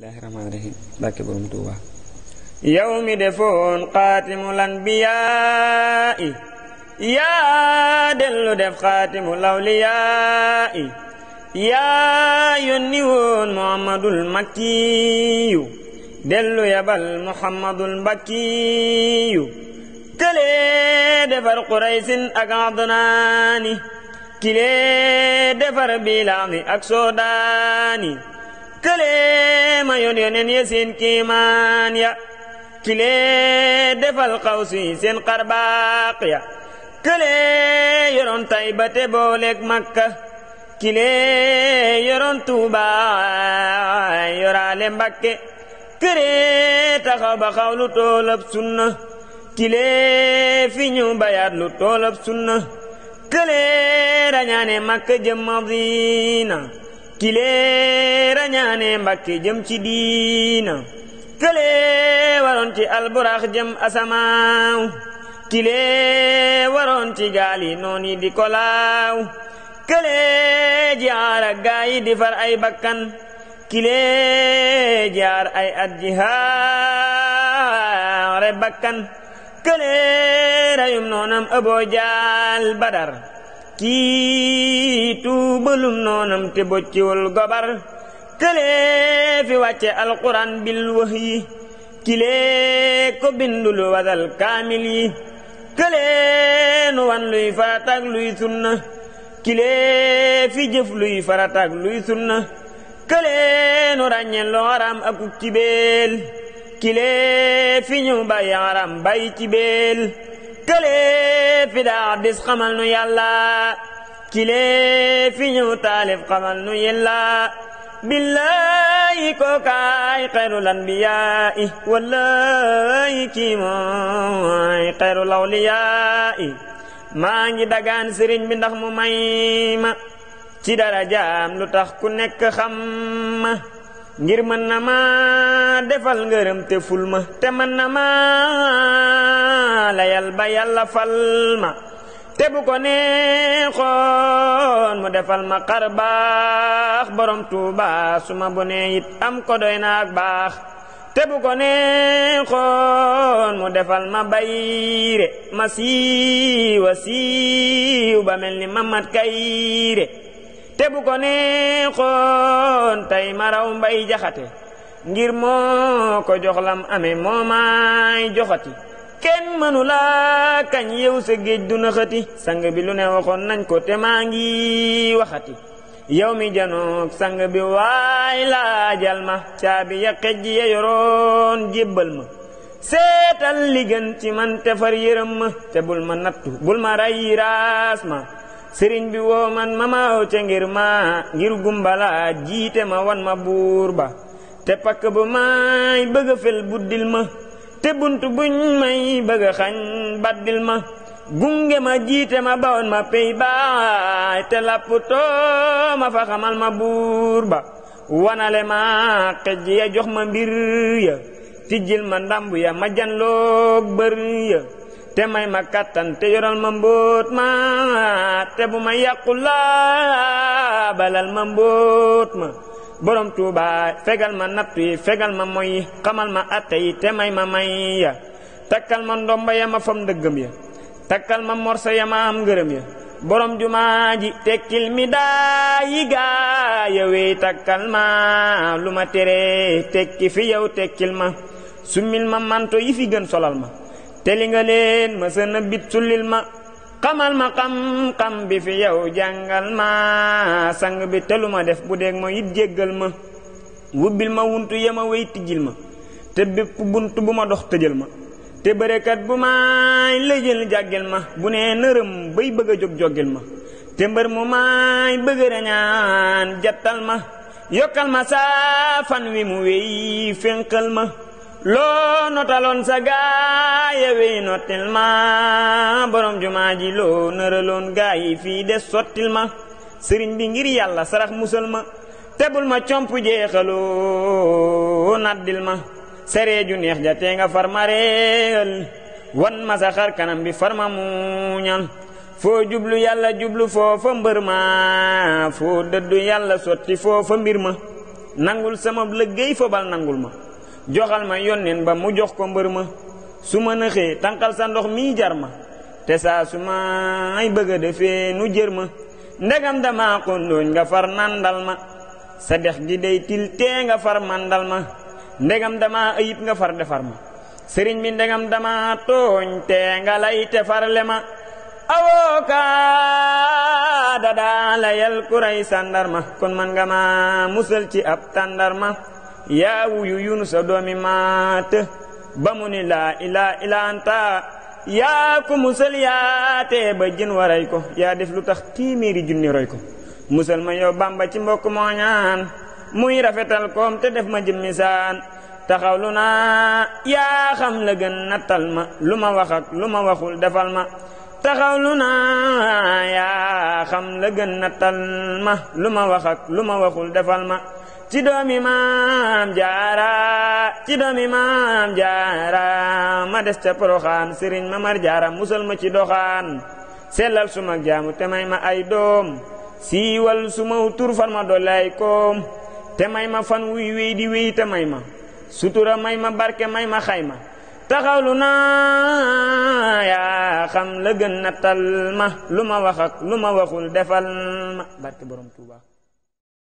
bismillahi mi defoon xaatimul anbiyaa'i yaa dellu def xaatimul awliyaa'i yaa yónni muhammadul makkiyu dellu yabal muhammadul mbakkiyu këlee defar quraysin ak adnaani kilee defar bilaami ak soodaani këlee ma yoon yonen ya seen kiimaan ya kilee defal xawsi seen xarbaax ya këlee yoroon tayba te booleeg makka kilee yoroon tuuba yoraale mbakke këlee taxaw ba xaw lu toolab sunna kilee fi ñu bayaat lu toolab sunna këlee rañaane makka jëm madina kilee rañaane mbakke jëm ci diina këlee waroon ci alburax jëm asamaaw kilee waroon ci gaal yi noon di kolaaw këlee jaar ak gaa di far ay bakkan kilee jaar ay at ji haare bakkan këlee rayum noonam ëboo badar kii tuubalum noonam te bocciwul gobar këlee fi wàcce alquran bil wax yi kilee ko bindul wasal kaamil yi këlee nu wan luy farataak luy sunna kilee jëf luy farataak luy sunna këlee nu ràññee lu xaraam ak cibeel kilee fi ñu bàyyi xaraam cibeel këlee fi daa bis nu yàlla kilee fi ñëw taalif xamal nu yàlla billahi kookaay xayrul anbiyaa'i wallahi kii mooy xayrul maa ngi dagaan sëriñ bi ndax mu may ma ci darajaam lu tax ku nekk xam ngir mën na maa defal ngërëm te ful ma te mën na maa la ba yàlla fal ma ko neexoon mu defal ma xar baax borom tuuba ma bu nee it am ko doy baax te ko neexoon mu defal ma bayre ma siiwa siiw ba mel ni mamat kayre te bu ko neexoon tey maraw mbay jaxate ngir moo ko jox lam moo maay joxati kenn mënu kañ yow sa géej du naxati sang bi lu ne waxoon nañ ko te maa ngi waxati yow mi janoog bi waay laajal ma caabi ya xejj ya yoroon jébbal ma seetal li ci man te yërëm ma te bul ma nattu bul ma rey raas ma sëriñ bi woo man ma maaw ca ngir ma ngir gumbalaat jiite ma wan ma buur ba te pakk bu may bëgg fel buddil ma te bunt buñ may bëgg xañ baddil ma gunge ma jiite ma bawoon ma pey baay te lapp too ma fa xamal ma buur ba wanale ma xej ya jox ma mbir ya tijjil ma ndàmb ya ma janloog bër ya te makatan ma kattan te yoral ma ma te bu balal membut ma borom tuba, fegal ma nattu fegal ma moy kamal ma atte yi ma may ya Takal ma ndomba ya ma fam ya takal ma morsa ya ma am ya borom jumaji, ji tekil mi daa yi gaa takal ma lu tere tekki fi yow ma sumil ma manto ifigan solal ma te li nga leen ma sën bit sullil ma xamal ma xam-xam bi fi yow jàngal ma sang bi te lu ma def bu deeg ma it jéggal ma wubbil ma wuntu yema wey tijjil ma te bépp bunt bu ma dox tëjal ma te bërekat bu maay lëjël jàggil ma bu ne nërëm bay bëgg jóg joggil ma te mbër mu maay bëgg rañaan jattal ma yokkal ma saafan wi mu wey fénqal ma Lo notalon saga yewe wey borom jumaa ji loo nëraloon gay fi de sotilma sottil bi ngir yalla sarax musulma tebul ma comp jeexaloo naddil ma seree ju neex ja nga won ma saxar kanam bi jublu yalla jublu fo mbër mbeurma fo yalla yalla soti fo mbirma nangul sama fo bal nangul ma joxal ma yonnen ba mu jox ko mbër suma nexe tankal sa ndox mi jarma te sa suma ay bëgg defé nu jërma ndegam dama ndoñ nga far nandal ma sa dex gi day til te nga far mandal ma ndegam dama ayib nga far defar ma sëriñ mi ndegam dama toñ te nga lay te le ma awoka dada daa layal kuray sàndarma kon man nga ma musal ci ab yaa wuyu yunusa doomi maat ba mu ni laa ilaa ilaanta yaa ko musal yaatee ba jën waray ko yaa def lu tax téeméeri junni roy ko musal ma yow bamba ci mbokk moo ñaan muy rafetal koom te def ma jëmmisaan taxaw lu naa yaa xam la nattal ma lu ma wax lu ma waxul defal ma taxaw lu naa yaa xam la nattal ma lu ma wax lu ma waxul defal ma Cidami jara, jara, jara, maam jara, ma des ca poroxaan sëriñ mamar jaara musal ma ci doxaan sellal suma jaamu te may ma ay doom siiwal tur fan ma dolay koom te may ma fan wuy wéy di wéy te ma sutura may ma barke may ma xayma taxawlu naa legen xam la gën ma lu ya ma wax ak lu ma defal ma barke borom tuubaa